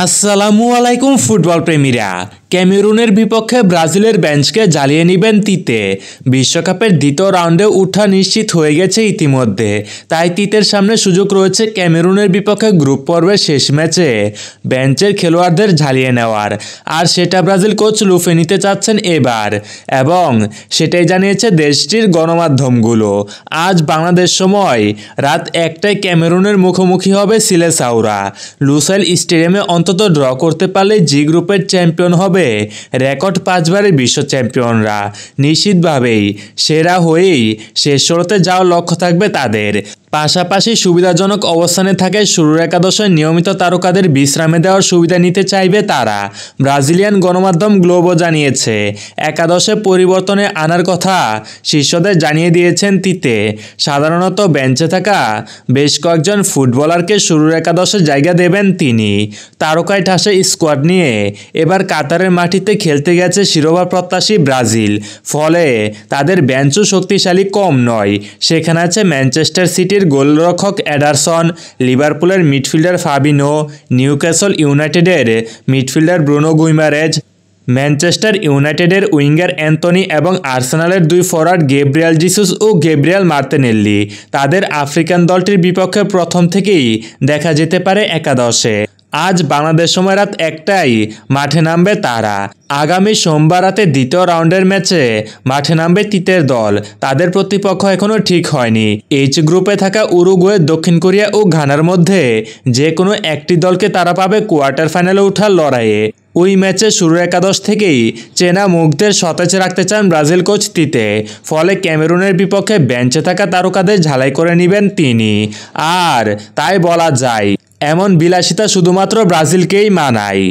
আসসালামু আলাইকুম ফুটবল প্রেমীরা ক্যামেরুনের বিপক্ষে ব্রাজিলের বেঞ্চকে জ্বালিয়ে নেবেন তিতে বিশ্বকাপের দ্বিতীয় রাউন্ডে উঠা নিশ্চিত হয়ে গেছে ইতিমধ্যে তাই তিতের সামনে সুযোগ রয়েছে ক্যামেরুনের বিপক্ষে গ্রুপ পর্বের শেষ ম্যাচে বেঞ্চের খেলোয়াড়দের ঝালিয়ে নেওয়ার আর সেটা ব্রাজিল কোচ লুফে নিতে চাচ্ছেন এবার এবং সেটাই জানিয়েছে দেশটির গণমাধ্যমগুলো আজ বাংলাদেশ সময় রাত একটায় ক্যামেরুনের মুখোমুখি হবে সিলেসাউরা লুসাইল স্টেডিয়ামে অন্তত ড্র করতে পারলে জি গ্রুপের চ্যাম্পিয়ন হবে রেকর্ড পাঁচবারের বিশ্ব চ্যাম্পিয়নরা নিশ্চিতভাবেই সেরা হয়েই শেষ ষোলোতে যাওয়ার লক্ষ্য থাকবে তাদের পাশাপাশি সুবিধাজনক অবস্থানে থাকায় শুরুর একাদশে নিয়মিত তারকাদের বিশ্রামে দেওয়ার সুবিধা নিতে চাইবে তারা ব্রাজিলিয়ান গণমাধ্যম গ্লোবো জানিয়েছে একাদশে পরিবর্তনে আনার কথা শীর্ষদের জানিয়ে দিয়েছেন তিতে সাধারণত বেঞ্চে থাকা বেশ কয়েকজন ফুটবলারকে শুরুর একাদশে জায়গা দেবেন তিনি তারকায় ঠাসে স্কোয়াড নিয়ে এবার কাতারের মাটিতে খেলতে গেছে শিরোপা প্রত্যাশী ব্রাজিল ফলে তাদের বেঞ্চও শক্তিশালী কম নয় সেখানে আছে ম্যানচেস্টার সিটি সিটির গোলরক্ষক অ্যাডারসন লিভারপুলের মিডফিল্ডার ফাবিনো নিউক্যাসল ইউনাইটেডের মিডফিল্ডার ব্রুনো গুইমারেজ ম্যানচেস্টার ইউনাইটেডের উইঙ্গার অ্যান্থনি এবং আর্সেনালের দুই ফরওয়ার্ড গেব্রিয়াল জিসুস ও গেব্রিয়াল মার্তেনেল্লি তাদের আফ্রিকান দলটির বিপক্ষে প্রথম থেকেই দেখা যেতে পারে একাদশে আজ বাংলাদেশ সময় রাত একটাই মাঠে নামবে তারা আগামী সোমবার রাতে দ্বিতীয় রাউন্ডের ম্যাচে মাঠে নামবে তিতের দল তাদের প্রতিপক্ষ এখনও ঠিক হয়নি এইচ গ্রুপে থাকা উরুগুয়ে দক্ষিণ কোরিয়া ও ঘানার মধ্যে যে কোনো একটি দলকে তারা পাবে কোয়ার্টার ফাইনালে ওঠার লড়াইয়ে ওই ম্যাচে শুরুর একাদশ থেকেই চেনা মুগ্ধের সতেজ রাখতে চান ব্রাজিল কোচ তিতে ফলে ক্যামেরুনের বিপক্ষে বেঞ্চে থাকা তারকাদের ঝালাই করে নেবেন তিনি আর তাই বলা যায় এমন বিলাসিতা শুধুমাত্র ব্রাজিলকেই মানায়